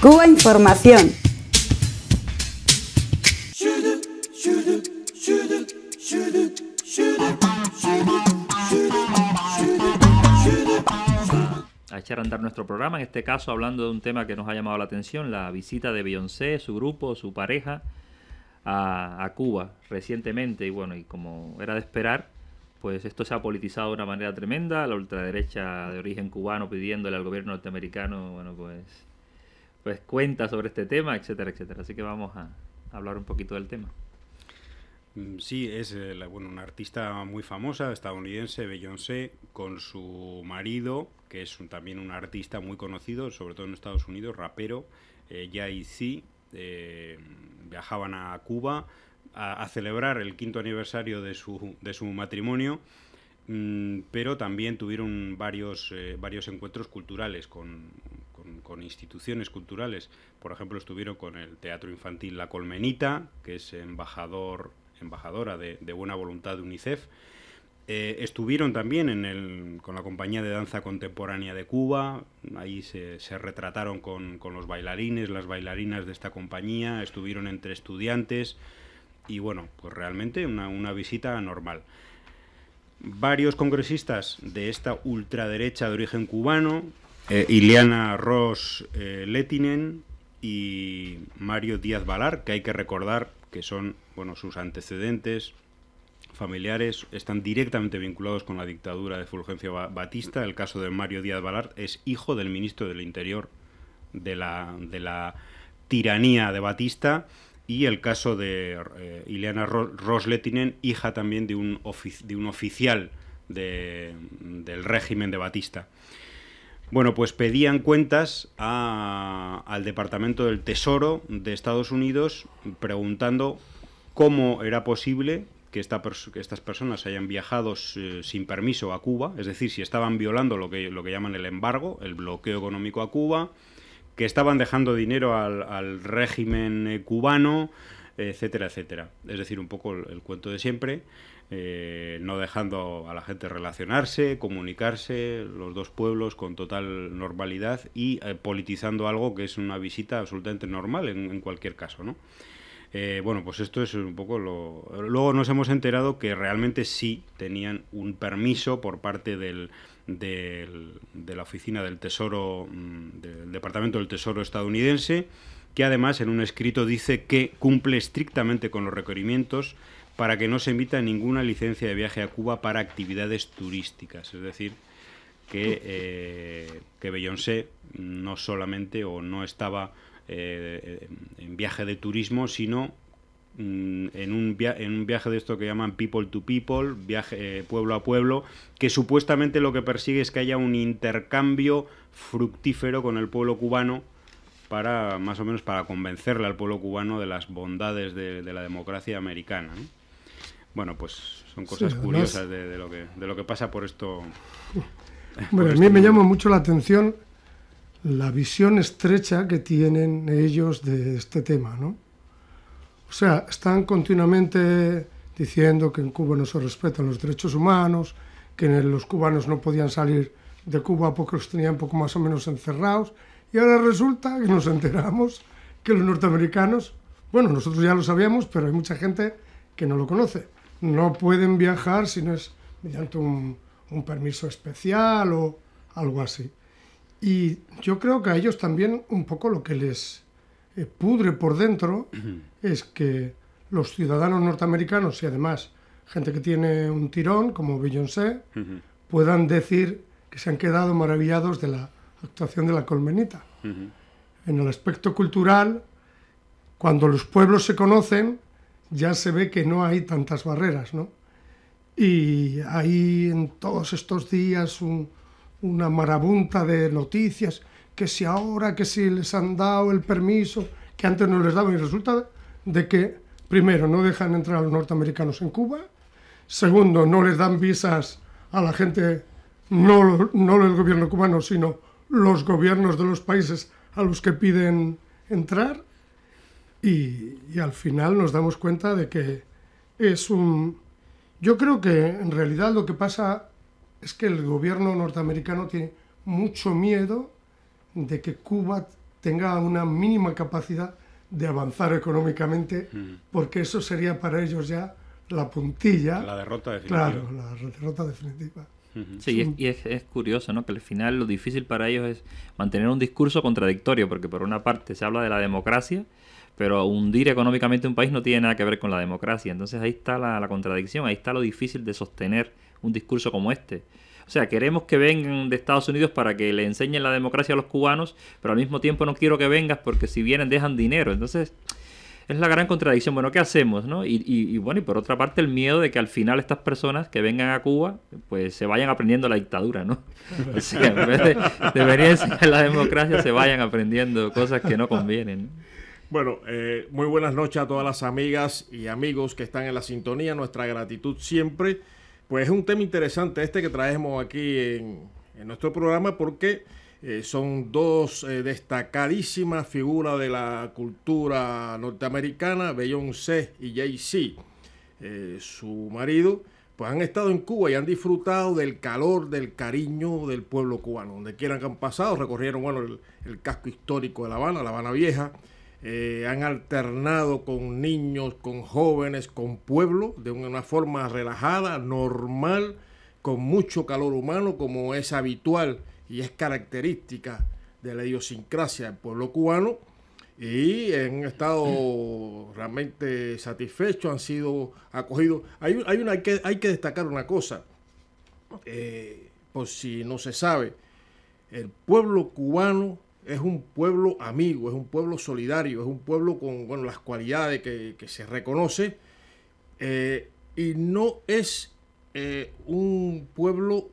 Cuba Información. A echar a andar nuestro programa, en este caso hablando de un tema que nos ha llamado la atención, la visita de Beyoncé, su grupo, su pareja a, Cuba recientemente y bueno, y como era de esperar, pues esto se ha politizado de una manera tremenda, la ultraderecha de origen cubano pidiéndole al gobierno norteamericano, bueno, pues pues cuenta sobre este tema, etcétera, etcétera. Así que vamos a hablar un poquito del tema. Mm, sí, es eh, bueno, una artista muy famosa estadounidense, Beyoncé, con su marido, que es también un artista muy conocido, sobre todo en Estados Unidos, rapero, eh, Jay-Z. Eh, viajaban a Cuba a, celebrar el quinto aniversario de su, de su matrimonio, mm, pero también tuvieron varios, varios encuentros culturales con, con instituciones culturales. Por ejemplo, estuvieron con el Teatro Infantil La Colmenita, que es embajador, embajadora de, buena voluntad de UNICEF. Eh, estuvieron también con la compañía de danza contemporánea de Cuba, ahí se, retrataron con, los bailarines, las bailarinas de esta compañía, estuvieron entre estudiantes y bueno, pues realmente una, una visita normal. Varios congresistas de esta ultraderecha de origen cubano, Iliana eh, Ileana Ross eh, Letinen y Mario Díaz Valar, que hay que recordar que son bueno, sus antecedentes familiares, están directamente vinculados con la dictadura de Fulgencio Batista. El caso de Mario Díaz Valar es hijo del ministro del Interior de la, de la tiranía de Batista. Y el caso de Iliana eh, Ileana Ross Letinen, hija también de un, de un oficial del régimen de Batista. Bueno, pues pedían cuentas al Departamento del Tesoro de Estados Unidos preguntando cómo era posible que, estas personas hayan viajado eh, sin permiso a Cuba, es decir, si estaban violando lo que, lo que llaman el embargo, el bloqueo económico a Cuba, que estaban dejando dinero al, régimen eh, cubano, etcétera, etcétera. Es decir, un poco el cuento de siempre. Eh, no dejando a la gente relacionarse, comunicarse, los dos pueblos con total normalidad y eh, politizando algo que es una visita absolutamente normal en, cualquier caso, ¿no? Eh, bueno, pues esto es un poco lo... Luego nos hemos enterado que realmente sí tenían un permiso por parte del, de la oficina del Tesoro, mm, del Departamento del Tesoro estadounidense, que además en un escrito dice que cumple estrictamente con los requerimientos para que no se emita ninguna licencia de viaje a Cuba para actividades turísticas. Es decir, que, eh, Beyoncé no solamente o no estaba eh, en viaje de turismo, sino mm, en, un en un viaje de esto que llaman people to people, viaje eh, pueblo a pueblo, que supuestamente lo que persigue es que haya un intercambio fructífero con el pueblo cubano para más o menos para convencerle al pueblo cubano de las bondades de, de la democracia americana. ¿no? Bueno, pues son cosas curiosas de, lo que, pasa por esto. Eh, bueno, a mí este me llama mucho la atención la visión estrecha que tienen ellos de este tema, ¿no? O sea, están continuamente diciendo que en Cuba no se respetan los derechos humanos, que los cubanos no podían salir de Cuba porque los tenían poco más o menos encerrados, y ahora resulta que nos enteramos que los norteamericanos, bueno, nosotros ya lo sabíamos, pero hay mucha gente que no lo conoce, no pueden viajar si no es mediante un, permiso especial o algo así. Y yo creo que a ellos también un poco lo que les eh, pudre por dentro es que los ciudadanos norteamericanos y además gente que tiene un tirón, como Beyoncé, puedan decir que se han quedado maravillados de la actuación de la colmenita. En el aspecto cultural, cuando los pueblos se conocen, ya se ve que no hay tantas barreras, ¿no? Y hay en todos estos días una marabunta de noticias, que si ahora, que si les han dado el permiso, que antes no les daban, y resulta de que, primero, no dejan entrar a los norteamericanos en Cuba, segundo, no les dan visas a la gente, no, no el gobierno cubano, sino los gobiernos de los países a los que piden entrar, y, al final nos damos cuenta de que es un... Yo creo que en realidad lo que pasa es que el gobierno norteamericano tiene mucho miedo de que Cuba tenga una mínima capacidad de avanzar económicamente, mm. porque eso sería para ellos ya la puntilla. La derrota definitiva. Claro, la derrota definitiva. Sí, y, es, es, curioso, ¿no? Que al final lo difícil para ellos es mantener un discurso contradictorio, porque por una parte se habla de la democracia, pero hundir económicamente un país no tiene nada que ver con la democracia. Entonces ahí está la, contradicción, ahí está lo difícil de sostener un discurso como este. O sea, queremos que vengan de Estados Unidos para que le enseñen la democracia a los cubanos, pero al mismo tiempo no quiero que vengas porque si vienen dejan dinero. Entonces, es la gran contradicción. Bueno, ¿qué hacemos? No? Y, y, bueno, y por otra parte, el miedo de que al final estas personas que vengan a Cuba, pues se vayan aprendiendo la dictadura, ¿no? en vez de, la democracia, se vayan aprendiendo cosas que no convienen. ¿no? Bueno, eh, muy buenas noches a todas las amigas y amigos que están en la sintonía. Nuestra gratitud siempre. Pues es un tema interesante este que traemos aquí en, nuestro programa porque eh, son dos eh, destacadísimas figuras de la cultura norteamericana, Beyoncé y Jay-Z. su marido, pues han estado en Cuba y han disfrutado del calor, del cariño del pueblo cubano. Donde quieran que han pasado, recorrieron el, el casco histórico de La Habana, La Habana Vieja eh, han alternado con niños, con jóvenes, con pueblo, de una forma relajada, normal, con mucho calor humano, como es habitual y es característica de la idiosincrasia del pueblo cubano. Y han estado realmente satisfechos, han sido acogidos. Hay, hay, una, que, hay que destacar una cosa, eh, por si no se sabe, el pueblo cubano es un pueblo amigo, es un pueblo solidario, es un pueblo con las cualidades que, se reconoce eh, y no es eh, un pueblo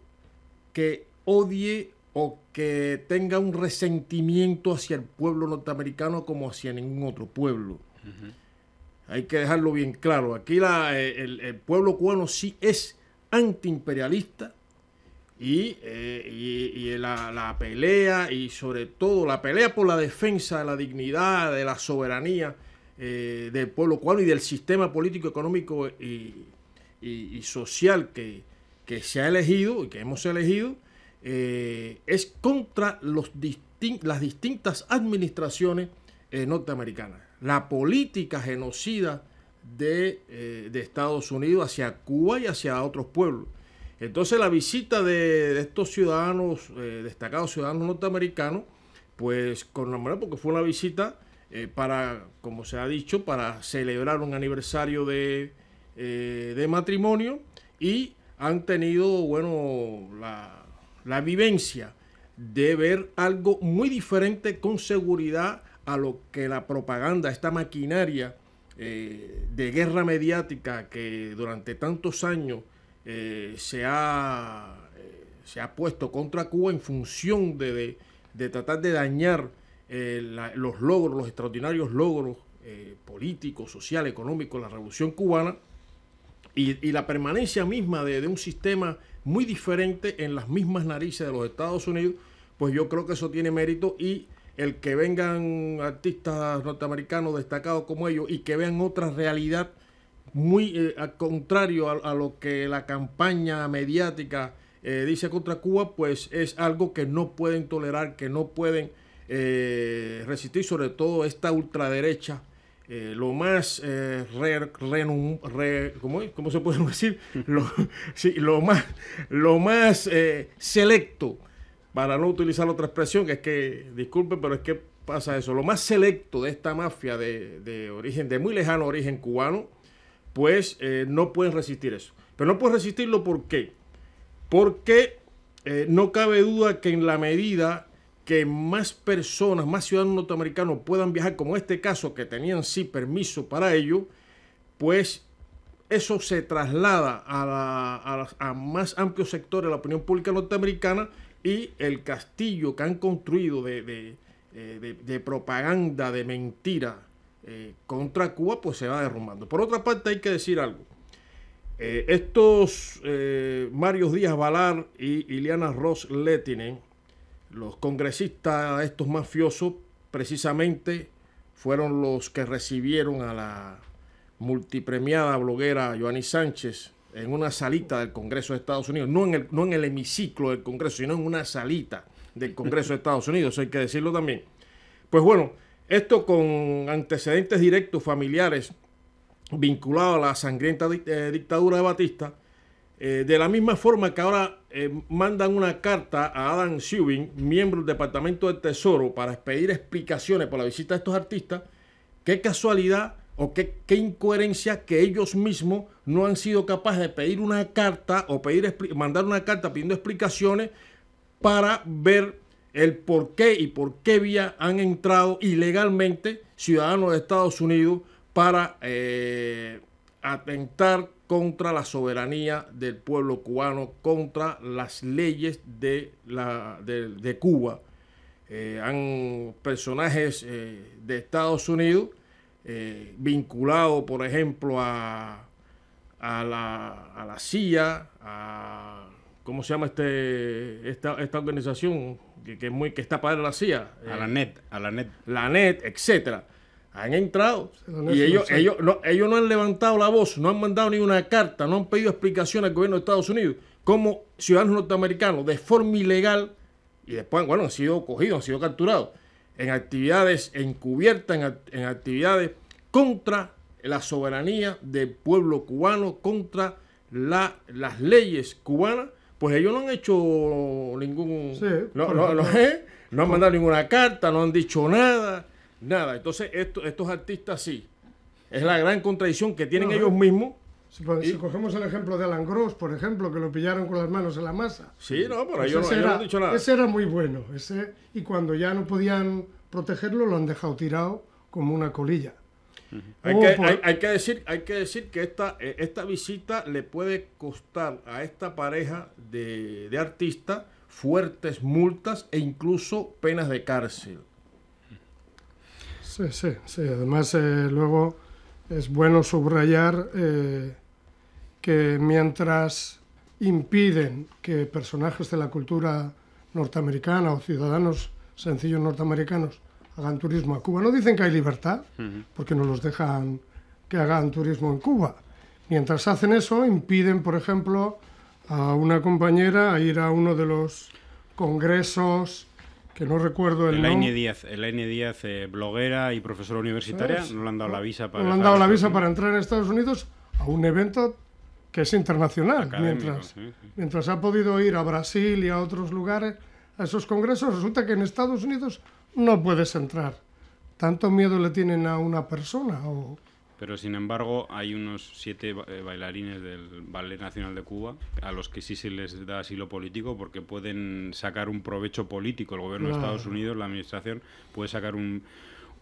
que odie o que tenga un resentimiento hacia el pueblo norteamericano como hacia ningún otro pueblo. Hay que dejarlo bien claro. Aquí eh, el, pueblo cubano sí es antiimperialista, y, eh, la, pelea, y sobre todo la pelea por la defensa de la dignidad, de la soberanía eh, del pueblo cubano y del sistema político, económico y, social que, se ha elegido y que hemos elegido, eh, es contra las distintas administraciones norteamericanas. La política genocida de, de Estados Unidos hacia Cuba y hacia otros pueblos. Entonces la visita de, estos ciudadanos, eh, destacados ciudadanos norteamericanos, pues con la porque fue una visita eh, para, como se ha dicho, para celebrar un aniversario de, eh, matrimonio y han tenido, bueno, la, vivencia de ver algo muy diferente con seguridad a lo que la propaganda, esta maquinaria de guerra mediática que durante tantos años eh, se, ha, eh, se, ha, puesto contra Cuba en función de, tratar de dañar eh, los logros, los extraordinarios logros políticos, sociales, económicos, la revolución cubana y, la permanencia misma de, de un sistema muy diferente en las mismas narices de los Estados Unidos, pues yo creo que eso tiene mérito y el que vengan artistas norteamericanos destacados como ellos y que vean otra realidad muy eh, al contrario a, lo que la campaña mediática eh, dice contra Cuba, pues es algo que no pueden tolerar, que no pueden eh, resistir, sobre todo esta ultraderecha. lo más re, ¿cómo, se puede decir? Lo, lo más, lo más selecto, para no utilizar otra expresión, que es que, disculpe pero es que pasa eso, lo más selecto de esta mafia de, de origen, de muy lejano origen cubano, pues eh, no pueden resistir eso. Pero no pueden resistirlo ¿por qué? Porque eh, no cabe duda que en la medida que más personas, más ciudadanos norteamericanos puedan viajar, como este caso, que tenían sí permiso para ello, pues eso se traslada a, más amplios sectores de la opinión pública norteamericana y el castillo que han construido de eh, propaganda, de mentira, eh, contra Cuba, pues se va derrumbando. Por otra parte, hay que decir algo. Eh, estos eh, Marios Díaz Valar y Ileana Ross Letinen, los congresistas, estos mafiosos, precisamente fueron los que recibieron a la multipremiada bloguera Joanny Sánchez en una salita del Congreso de Estados Unidos, no en el, no en el hemiciclo del Congreso, sino en una salita del Congreso de Estados Unidos, hay que decirlo también. Pues bueno, esto con antecedentes directos familiares vinculados a la sangrienta eh, dictadura de Batista, eh, de la misma forma que ahora eh, mandan una carta a Adam Shubin, miembro del Departamento del Tesoro, para pedir explicaciones por la visita de estos artistas, qué casualidad o qué, incoherencia que ellos mismos no han sido capaces de pedir una carta o pedir, mandar una carta pidiendo explicaciones para ver el por qué y por qué vía han entrado ilegalmente ciudadanos de Estados Unidos para eh, atentar contra la soberanía del pueblo cubano, contra las leyes de, la, de, Cuba. Eh, han personajes eh, de Estados Unidos vinculados, por ejemplo, a, la, a la CIA, a ¿Cómo se llama este esta, organización que, es muy, que está para la CIA? Eh, a la NET, a la NET. La NET, etcétera han entrado y ellos, ellos, no, ellos no han levantado la voz, no han mandado ni una carta, no han pedido explicación al gobierno de Estados Unidos como ciudadanos norteamericanos de forma ilegal y después, bueno, han sido cogidos, han sido capturados en actividades encubiertas, en, en actividades contra la soberanía del pueblo cubano, contra la, las leyes cubanas pues ellos no han hecho ningún... ¿eh? no, han mandado ninguna carta, no han dicho nada, nada. Entonces esto, estos artistas sí. Es la gran contradicción que tienen ellos mismos. Si, cogemos el ejemplo de Alan Gross, por ejemplo, que lo pillaron con las manos en la masa. Sí, no, pero ellos, no, han dicho nada. Ese era muy bueno. Ese, y cuando ya no podían protegerlo, lo han dejado tirado como una colilla hay, que, decir, hay que decir que esta, eh, esta visita le puede costar a esta pareja de, de artistas fuertes multas e incluso penas de cárcel. Sí, sí, sí. Además, eh, luego es bueno subrayar eh, que mientras impiden que personajes de la cultura norteamericana o ciudadanos sencillos norteamericanos hagan turismo a Cuba. No dicen que hay libertad, porque no los dejan que hagan turismo en Cuba. Mientras hacen eso, impiden, por ejemplo, a una compañera a ir a uno de los congresos que no recuerdo el Elaine Díaz, Elaine Díaz eh, bloguera y profesora universitaria, no le han dado la visa para... No le han dado la visa para entrar en Estados Unidos a un evento que es internacional. mientras, mientras ha podido ir a Brasil y a otros lugares, a esos congresos, resulta que en Estados Unidos no puedes entrar. Tanto miedo le tienen a una persona Pero sin embargo, hay unos siete eh, bailarines del Ballet Nacional de Cuba a los que sí se les da asilo político porque pueden sacar un provecho político. El gobierno de Estados Unidos, la administración, puede sacar un,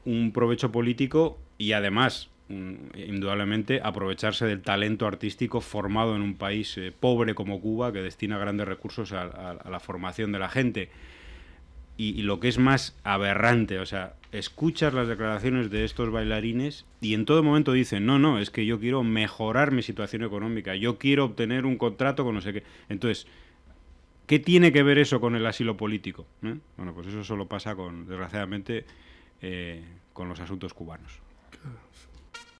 un provecho político y además, indudablemente, aprovecharse del talento artístico formado en un país eh, pobre como Cuba que destina grandes recursos a la formación de la gente y, lo que es más aberrante, o sea, escuchas las declaraciones de estos bailarines y en todo momento dicen, no, no, es que yo quiero mejorar mi situación económica, yo quiero obtener un contrato con no sé qué. Entonces, ¿qué tiene que ver eso con el asilo político? ¿Eh? Bueno, pues eso solo pasa con, desgraciadamente, eh, con los asuntos cubanos.